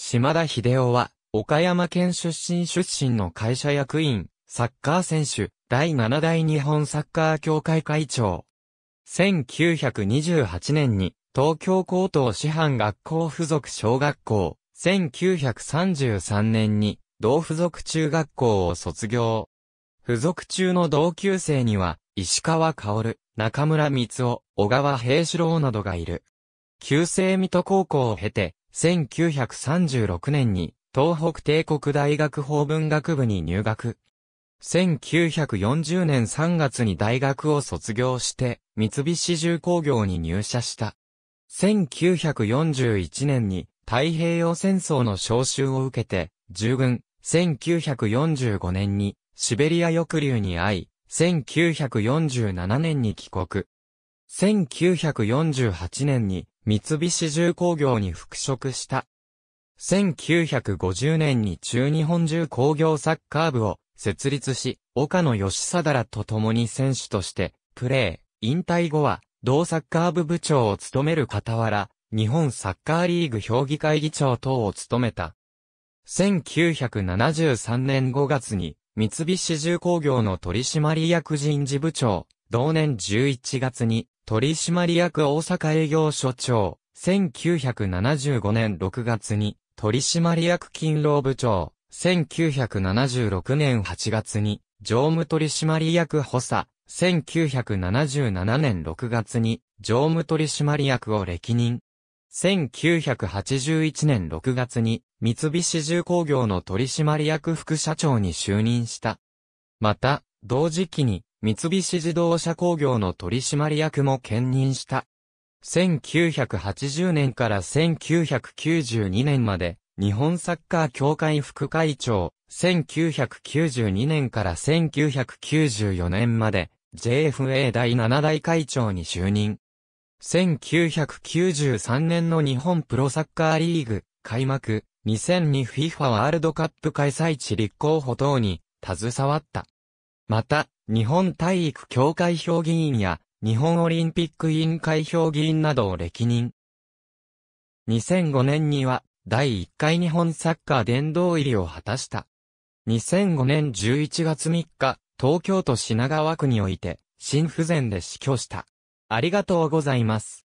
島田秀夫は、岡山県出身出身の会社役員、サッカー選手、第7代日本サッカー協会会長。1928年に、東京高等師範学校附属小学校、1933年に、同附属中学校を卒業。付属中の同級生には、石川薫、中村光雄、小川平四郎などがいる。旧制水戸高校を経て、1936年に東北帝国大学法文学部に入学。1940年3月に大学を卒業して、三菱重工業に入社した。1941年に太平洋戦争の召集を受けて、従軍、1945年にシベリア抑留に遭い、1947年に帰国。1948年に三菱重工業に復職した。1950年に中日本重工業サッカー部を設立し、岡野義貞らと共に選手として、プレー、引退後は、同サッカー部部長を務める傍ら、日本サッカーリーグ評議会議長等を務めた。1973年5月に、三菱重工業の取締役人事部長、同年11月に取締役大阪営業所長、1975年6月に、取締役勤労部長、1976年8月に、常務取締役補佐、1977年6月に、常務取締役を歴任。1981年6月に、三菱重工業の取締役副社長に就任した。また、同時期に、三菱自動車工業の取締役も兼任した。1980年から1992年まで、日本サッカー協会副会長、1992年から1994年まで、JFA 第7代会長に就任。1993年の日本プロサッカーリーグ開幕 2002FIFA ワールドカップ開催地立候補等に携わった。また、日本体育協会評議員や、日本オリンピック委員会評議員などを歴任。2005年には、第1回日本サッカー殿堂入りを果たした。2005年11月3日、東京都品川区において、心不全で死去した。ありがとうございます。